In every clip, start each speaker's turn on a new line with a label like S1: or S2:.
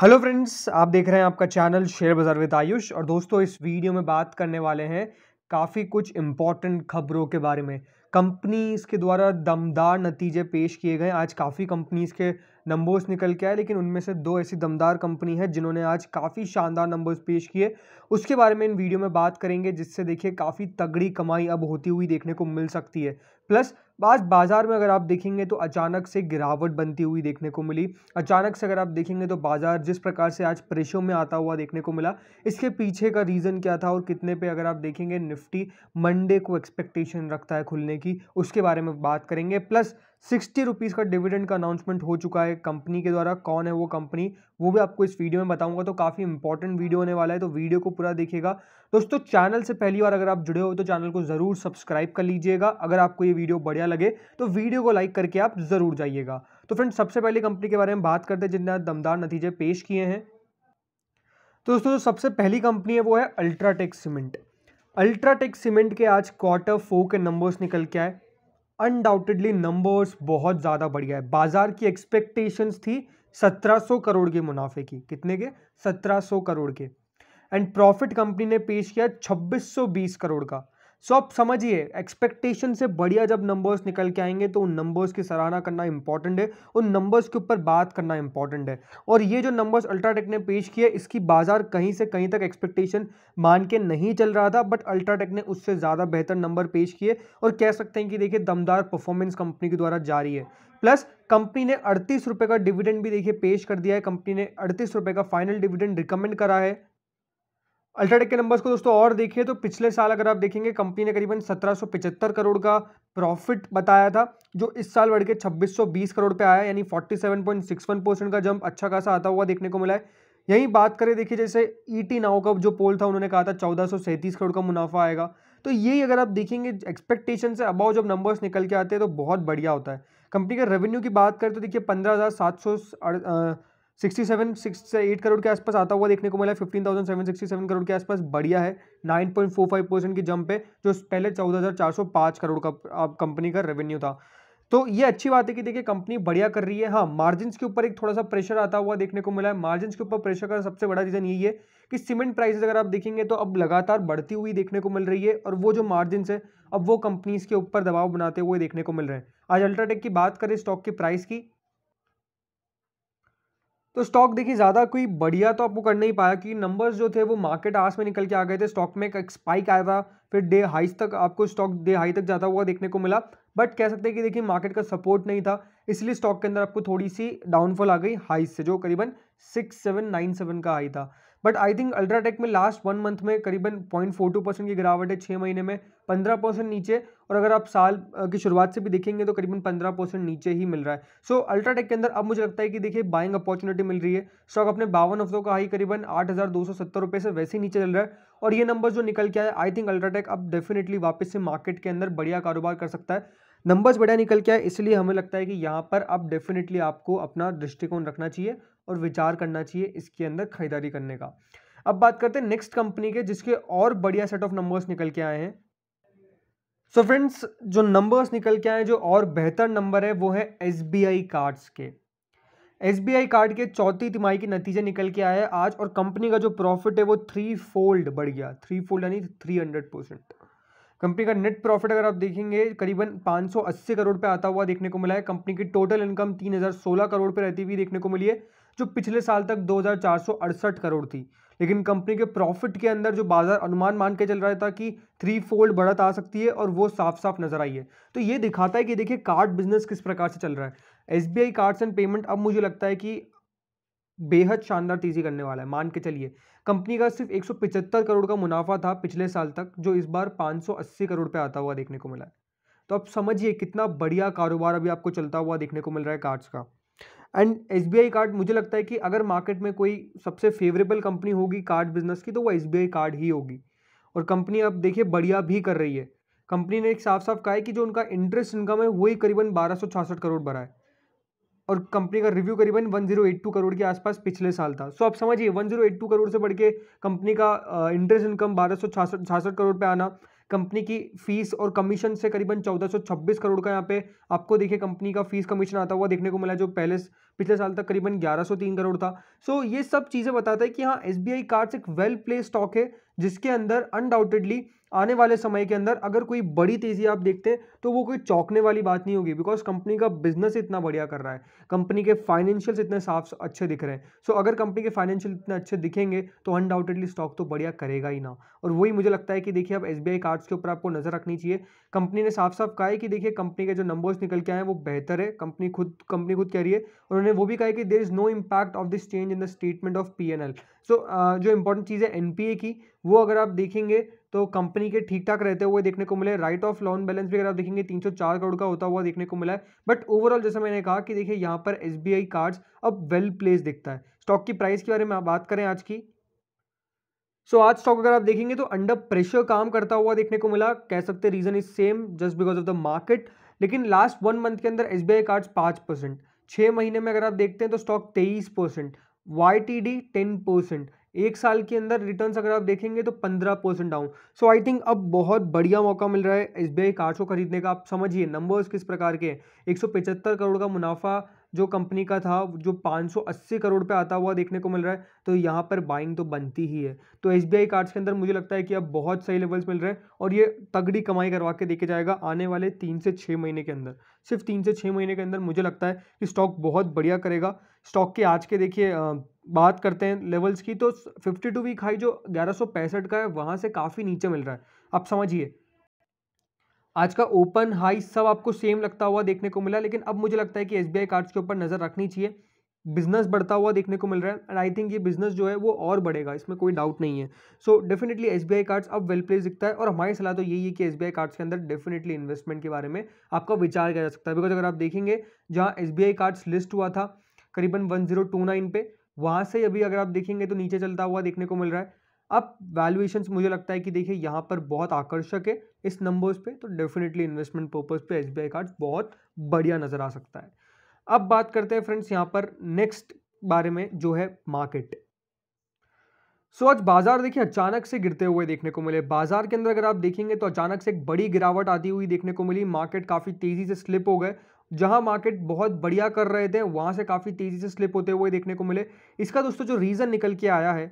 S1: Hello friends आप देख रहे हैं आपका channel share Bazaar with Ayush और दोस्तों इस वीडियो में बात करने वाले हैं काफ़ी कुछ इम्पॉर्टेंट खबरों के बारे में कंपनीज के द्वारा दमदार नतीजे पेश किए गए आज काफ़ी कंपनीज के नंबर्स निकल के आए लेकिन उनमें से दो ऐसी दमदार कंपनी है जिन्होंने आज काफ़ी शानदार नंबर्स पेश किए उसके बारे में इन वीडियो में बात करेंगे जिससे देखिए काफ़ी तगड़ी कमाई अब होती हुई देखने को मिल सकती है प्लस आज बाज़ार में अगर आप देखेंगे तो अचानक से गिरावट बनती हुई देखने को मिली अचानक से अगर आप देखेंगे तो बाज़ार जिस प्रकार से आज प्रेशो में आता हुआ देखने को मिला इसके पीछे का रीज़न क्या था और कितने पे अगर आप देखेंगे निफ्टी मंडे को एक्सपेक्टेशन रखता है खुलने की उसके बारे में बात करेंगे प्लस सिक्सटी रुपीज़ का डिविडेंड का अनाउंसमेंट हो चुका है कंपनी के द्वारा कौन है वो कंपनी वो भी आपको इस वीडियो में बताऊंगा तो काफ़ी इंपॉर्टेंट वीडियो होने वाला है तो वीडियो को पूरा देखिएगा दोस्तों चैनल से पहली बार अगर आप जुड़े हो तो चैनल को ज़रूर सब्सक्राइब कर लीजिएगा अगर आपको ये वीडियो बढ़िया लगे तो वीडियो को लाइक करके आप ज़रूर जाइएगा तो फ्रेंड सबसे पहले कंपनी के बारे में बात करते हैं जिनने दमदार नतीजे पेश किए हैं तो दोस्तों जो सबसे पहली कंपनी है वो है अल्ट्राटेक सीमेंट अल्ट्राटेक सीमेंट के आज क्वार्टर फोर के नंबर्स निकल के आए अनडाउटेडली नंबर्स बहुत ज़्यादा बढ़ गया है बाजार की एक्सपेक्टेशंस थी 1700 करोड़ के मुनाफे की कितने के 1700 करोड़ के एंड प्रॉफिट कंपनी ने पेश किया 2620 करोड़ का सो आप समझिए एक्सपेक्टेशन से बढ़िया जब नंबर्स निकल के आएंगे तो उन नंबर्स की सराहना करना इंपॉर्टेंट है उन नंबर्स के ऊपर बात करना इंपॉर्टेंट है और ये जो नंबर्स अल्ट्राटेक ने पेश किया इसकी बाजार कहीं से कहीं तक एक्सपेक्टेशन मान के नहीं चल रहा था बट अल्ट्राटेक ने उससे ज़्यादा बेहतर नंबर पेश किए और कह सकते हैं कि देखिए दमदार परफॉर्मेंस कंपनी के द्वारा जारी है प्लस कंपनी ने अड़तीस रुपये का डिविडेंड भी देखिए पेश कर दिया है कंपनी ने अड़तीस रुपये का फाइनल डिविडेंड रिकमेंड करा है अल्ट्राटेक के नंबर्स को दोस्तों और देखिए तो पिछले साल अगर आप देखेंगे कंपनी ने करीबन सत्रह करोड़ का प्रॉफिट बताया था जो इस साल बढ़ के 2620 करोड़ पे आया यानी 47.61 परसेंट का जंप अच्छा खासा आता हुआ देखने को मिला है यही बात करें देखिए जैसे ई e टी नाव का जो पोल था उन्होंने कहा था चौदह करोड़ का मुनाफा आएगा तो ये अगर आप देखेंगे एक्सपेक्टेशन से अबाव जब नंबर्स निकल के आते हैं तो बहुत बढ़िया होता है कंपनी के रेवेन्यू की बात करें तो देखिए पंद्रह हज़ार सात सौ सिक्सटी सेवन सिक्स से एट करोड़ के आसपास आता हुआ देखने को मिला fifteen thousand seven sixty seven crore के आसपास बढ़िया है nine point four five percent की जंप है जो पहले चौदह हज़ार चार सौ पाँच करोड़ का कंपनी का रेवेन्यू था तो ये अच्छी बात है कि देखिए कंपनी बढ़िया कर रही है हाँ मार्जिन के ऊपर एक थोड़ा सा प्रेशर आता हुआ देखने को मिला है मार्जिन के ऊपर प्रेशर का सबसे बड़ा रीज़न यही है कि सीमेंट प्राइस अगर आप देखेंगे तो अब लगातार बढ़ती हुई देखने को मिल रही है और वो जो मार्जिन है अब वो कंपनीज के ऊपर दबाव बनाते हुए देखने को मिल रहे हैं आज अल्ट्राटेक की बात करें स्टॉक की प्राइस की तो स्टॉक देखिए ज़्यादा कोई बढ़िया तो आपको कर नहीं पाया कि नंबर्स जो थे वो मार्केट आस में निकल के आ गए थे स्टॉक में एक स्पाइक आया था फिर डे हाइस तक आपको स्टॉक डे हाई तक जाता हुआ देखने को मिला बट कह सकते हैं कि देखिए मार्केट का सपोर्ट नहीं था इसलिए स्टॉक के अंदर आपको थोड़ी सी डाउनफॉल आ गई हाइस से जो करीबन सिक्स सेवन नाइन सेवन का हाई था बट आई थिंक अल्ट्राटेक में लास्ट वन मंथ में करीबन पॉइंट फोर टू परसेंट की गिरावट है छः महीने में पंद्रह परसेंट नीचे और अगर आप साल की शुरुआत से भी देखेंगे तो करीबन पंद्रह परसेंट नीचे ही मिल रहा है सो so, अल्ट्राटेक के अंदर अब मुझे लगता है कि देखिए बाइंग अपॉर्चुनिटी मिल रही है स्टॉक अपने बावन हफ्तों का हाई करीबन आठ हज़ार दो सौ सत्तर रुपये से वैसे ही नीचे चल रहा है और ये नंबर जो निकल के आए आई थिंक अल्ट्राटेक अब डेफिनेटली वापस से मार्केट के अंदर बढ़िया कारोबार कर सकता है नंबर्स बढ़िया निकल के आए इसलिए हमें लगता है कि यहाँ पर अब डेफिनेटली आपको अपना दृष्टिकोण रखना चाहिए और विचार करना चाहिए इसके अंदर खरीदारी करने का अब बात करते हैं नेक्स्ट कंपनी के जिसके और बढ़िया सेट ऑफ नंबर्स निकल के आए हैं सो so फ्रेंड्स जो नंबर्स निकल के आए जो और बेहतर नंबर है वो है एस कार्ड्स के एस कार्ड के चौथी तिमाही के नतीजे निकल के आए आज और कंपनी का जो प्रॉफिट है वो थ्री फोल्ड बढ़ गया थ्री फोल्ड यानी थ्री हंड्रेड परसेंट कंपनी का नेट प्रॉफिट अगर आप देखेंगे करीबन 580 करोड़ पे आता हुआ देखने को मिला है कंपनी की टोटल इनकम 3016 करोड़ पे रहती हुई देखने को मिली है जो पिछले साल तक दो करोड़ थी लेकिन कंपनी के प्रॉफिट के अंदर जो बाजार अनुमान मान के चल रहा था कि थ्री फोल्ड बढ़त आ सकती है और वो साफ साफ नजर आई है तो ये दिखाता है कि देखिए कार्ड बिजनेस किस प्रकार से चल रहा है S B I cards and payment अब मुझे लगता है कि बेहद शानदार तेजी करने वाला है मान के चलिए कंपनी का सिर्फ एक करोड़ का मुनाफा था पिछले साल तक जो इस बार पाँच करोड़ पे आता हुआ देखने को मिला है तो आप समझिए कितना बढ़िया कारोबार अभी आपको चलता हुआ देखने को मिल रहा है कार्ड्स का एंड एस कार्ड मुझे लगता है कि अगर मार्केट में कोई सबसे फेवरेबल कंपनी होगी कार्ड बिजनेस की तो वो एस कार्ड ही होगी और कंपनी अब देखिए बढ़िया भी कर रही है कंपनी ने एक साफ साफ कहा है कि जो उनका इंटरेस्ट इनकम है वही करीबन बारह करोड़ भरा है और कंपनी का रिव्यू करीबन one zero eight two crore के आसपास पिछले साल था सो so, आप समझिए one zero eight two crore से बढ़ के कंपनी का इंटरेस्ट इनकम बारह सौ छासठ छासठ करोड़ पे आना कंपनी की फीस और कमीशन से करीबन चौदह सौ छब्बीस करोड़ का यहाँ पे आपको देखिए कंपनी का फीस कमीशन आता हुआ देखने को मिला जो पहले पिछले साल तक करीबन 1103 करोड़ था सो so, ये सब चीज़ें बताता है कि हाँ एस कार्ड्स एक वेल प्ले स्टॉक है जिसके अंदर अनडाउटेडली आने वाले समय के अंदर अगर कोई बड़ी तेज़ी आप देखते हैं तो वो कोई चौंकने वाली बात नहीं होगी बिकॉज कंपनी का बिजनेस इतना बढ़िया कर रहा है कंपनी के फाइनेंशियल्स इतने साफ अच्छे दिख रहे हैं सो so, अगर कंपनी के फाइनेंशियल इतने अच्छे दिखेंगे तो अनडाउटेडली स्टॉक तो बढ़िया करेगा ही ना और वही मुझे लगता है कि देखिए अब एस कार्ड्स के ऊपर आपको नज़र रखनी चाहिए कंपनी ने साफ साफ कहा है कि देखिए कंपनी के जो नंबर्स निकल के आए हैं वो बेहतर है कंपनी खुद कंपनी खुद कह रही है उन्होंने वो भी कहा है कि there is no impact of this change in the statement of P so जो इंपॉर्टेंट चीज़ है एन की वो अगर आप देखेंगे तो कंपनी के ठीक ठाक रहते हुए देखने को मिले राइट ऑफ लोन बैलेंस भी अगर आप देखेंगे 304 करोड़ का होता हुआ देखने को मिला है बट ओवरऑल जैसा मैंने कहा कि देखिए यहाँ पर एस कार्ड्स अब वेल प्लेस दिखता है स्टॉक की प्राइस के बारे में बात करें आज की सो so, आज स्टॉक अगर आप देखेंगे तो अंडर प्रेशर काम करता हुआ देखने को मिला कह सकते reason is same just because of the market लेकिन लास्ट वन मंथ के अंदर एस बी आई कार्ड्स पाँच परसेंट छः महीने में अगर आप देखते हैं तो स्टॉक तेईस percent Y T D ten percent एक साल के अंदर रिटर्न अगर आप देखेंगे तो पंद्रह percent down so I think अब बहुत बढ़िया मौका मिल रहा है एस बी आई खरीदने का आप समझिए नंबर्स किस प्रकार के हैं एक करोड़ का मुनाफा जो कंपनी का था जो 580 करोड़ पे आता हुआ देखने को मिल रहा है तो यहाँ पर बाइंग तो बनती ही है तो एस बी कार्ड्स के अंदर मुझे लगता है कि अब बहुत सही लेवल्स मिल रहे हैं और ये तगड़ी कमाई करवा के देखे जाएगा आने वाले तीन से छः महीने के अंदर सिर्फ तीन से छः महीने के अंदर मुझे लगता है कि स्टॉक बहुत बढ़िया करेगा स्टॉक के आज के देखिए बात करते हैं लेवल्स की तो फिफ्टी टू वीक हाई जो ग्यारह का है वहाँ से काफ़ी नीचे मिल रहा है आप समझिए आज का ओपन हाई सब आपको सेम लगता हुआ देखने को मिला लेकिन अब मुझे लगता है कि एस बी कार्ड्स के ऊपर नज़र रखनी चाहिए बिजनेस बढ़ता हुआ देखने को मिल रहा है एंड आई थिंक ये बिजनेस जो है वो और बढ़ेगा इसमें कोई डाउट नहीं है सो डेफिनेटली एस कार्ड्स अब वेल प्लेस दिखता है और हमारी सलाह तो यही है कि एस कार्ड्स के अंदर डेफिनेटली इन्वेस्टमेंट के बारे में आपका विचार किया जा सकता है बिकॉज अगर आप देखेंगे जहाँ एस कार्ड्स लिस्ट हुआ था करीबन वन पे वहाँ से अभी अगर आप देखेंगे तो नीचे चलता हुआ देखने को मिल रहा है अब वैल्यूएशन मुझे लगता है कि देखिए यहाँ पर बहुत आकर्षक है इस नंबर्स पे तो डेफिनेटली इन्वेस्टमेंट पर्पज़ पे एस बी कार्ड बहुत बढ़िया नज़र आ सकता है अब बात करते हैं फ्रेंड्स यहाँ पर नेक्स्ट बारे में जो है मार्केट सो so, आज बाजार देखिए अचानक से गिरते हुए देखने को मिले बाजार के अंदर अगर आप देखेंगे तो अचानक से एक बड़ी गिरावट आती हुई देखने को मिली मार्केट काफ़ी तेज़ी से स्लिप हो गए जहां मार्केट बहुत बढ़िया कर रहे थे वहां से काफ़ी तेज़ी से स्लिप होते हुए देखने को मिले इसका दोस्तों जो रीज़न निकल के आया है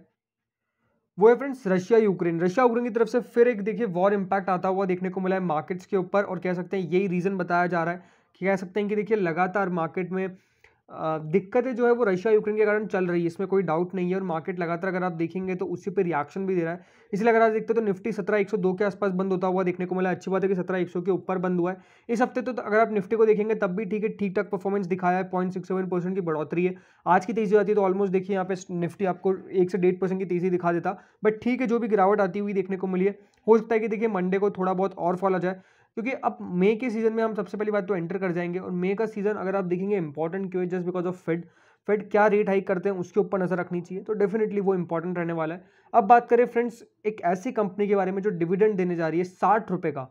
S1: वो है friends Russia Ukraine Russia Ukraine की तरफ से फिर एक देखिए वॉर इम्पैक्ट आता हुआ देखने को मिला है मार्केट्स के ऊपर और कह सकते हैं यही रीज़न बताया जा रहा है कि कह सकते हैं कि देखिए लगातार मार्केट में दिक्कतें जो है वो रशिया यूक्रेन के कारण चल रही है इसमें कोई डाउट नहीं है और मार्केट लगातार अगर आप देखेंगे तो उसी पे रिएक्शन भी दे रहा है इसलिए अगर आप देखते तो निफ्टी सत्रह एक सौ दो के आसपास बंद होता हुआ देखने को मिला अच्छी बात है कि सत्रह एक सौ के ऊपर बंद हुआ है इस हफ्ते तो, तो अगर आप निफ्टी को देखेंगे तब भी ठीक है ठीक ठाक परफॉर्मेंस दिखाया है पॉइंट सिक्स सेवन परसेंट की बढ़ोतरी है आज की तेजी आती है तो ऑलमोस्ट देखिए यहाँ पे निफ्टी आपको एक से डेढ़ परसेंट की तेजी दिखा देता बट ठीक है जो भी गिरावट आती हुई देखने को मिली है हो सकता है कि देखिए मंडे को थोड़ा बहुत और फॉल आ जाए क्योंकि अब मे के सीज़न में हम सबसे पहली बात तो एंटर कर जाएंगे और मे का सीज़न अगर आप देखेंगे इंपॉर्टेंट क्यों है just because of Fed Fed क्या रेट हाइक करते हैं उसके ऊपर नज़र रखनी चाहिए तो डेफिनेटली वो इंपॉर्टेंट रहने वाला है अब बात करें फ्रेंड्स एक ऐसी कंपनी के बारे में जो डिविडेंड देने जा रही है साठ रुपए का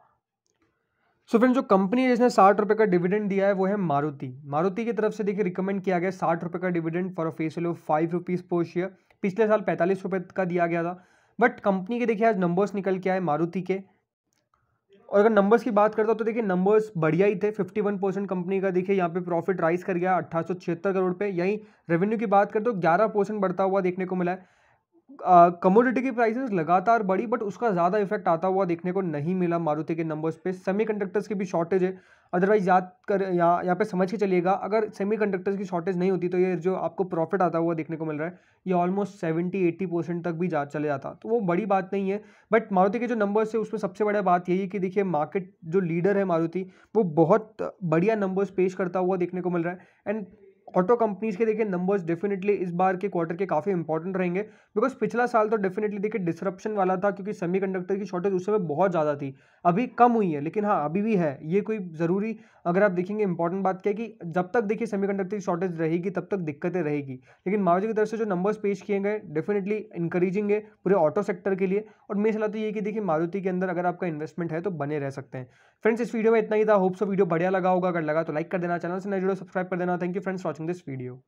S1: सो so फ्रेंड्स जो कंपनी है जिसने साठ रुपए का डिविडेंड दिया है वो है मारुति मारुति की तरफ से देखिए रिकमेंड किया गया साठ रुपए का dividend for a face value five rupees per share पिछले साल पैंतालीस रुपए का दिया गया था बट कंपनी के देखिए आज नंबर्स निकल के आए मारुति के और अगर नंबर्स की बात करता हूँ तो देखिए नंबर्स बढ़िया ही थे 51 परसेंट कंपनी का देखिए यहाँ पे प्रॉफिट राइज कर गया अठारह करोड़ पे यहीं रेवेन्यू की बात करते तो 11 परसेंट बढ़ता हुआ देखने को मिला है कमोडिटी की प्राइसेस लगातार बढ़ी बट उसका ज़्यादा इफेक्ट आता हुआ देखने को नहीं मिला मारुति के नंबर्स पे कंडक्टर्स की भी शॉर्टेज है अदरवाइज याद कर या यहाँ पे समझ के चलिएगा अगर सेमी कंडक्टर्स की शॉर्टेज नहीं होती तो ये जो आपको प्रॉफिट आता हुआ देखने को मिल रहा है ये ऑलमोस्ट सेवेंटी एट्टी परसेंट तक भी जा चले जाता तो वो बड़ी बात नहीं है बट मारुति के जो नंबर्स है उसमें सबसे बड़ा बात यही है कि देखिए मार्केट जो लीडर है मारुति वो बहुत बढ़िया नंबर्स पेश करता हुआ देखने को मिल रहा है एंड ऑटो कंपनीज़ के देखिए नंबर्स डेफिनेटली इस बार के क्वार्टर के काफ़ी इंपॉर्टेंट रहेंगे बिकॉज पिछला साल तो डेफिनेटली देखिए डिसरप्शन वाला था क्योंकि सेमीकंडक्टर की शॉर्टेज उस समय बहुत ज़्यादा थी अभी कम हुई है लेकिन हाँ अभी भी है ये कोई ज़रूरी अगर आप देखेंगे इंपॉर्टेंट बात क्या है कि जब तक देखिए कंडक्टर की शॉर्टेज रहेगी तब तक दिक्कतें रहेगी लेकिन मावजी की तरफ से जो नंबर्स पेश किए गए डेफिनेटली इंकरेजिंग है पूरे ऑटो सेक्टर के लिए और मेरी सलाह तो ये कि देखिए मारुति के अंदर अगर आपका इन्वेस्टमेंट है तो बने रह सकते हैं फ्रेंड्स इस वीडियो में इतना ही था होप्स वीडियो बढ़िया लगा होगा अगर लगा तो लाइक कर देना चैनल से नए जुड़ो सब्सक्राइब कर देना thank you friends watching in this video.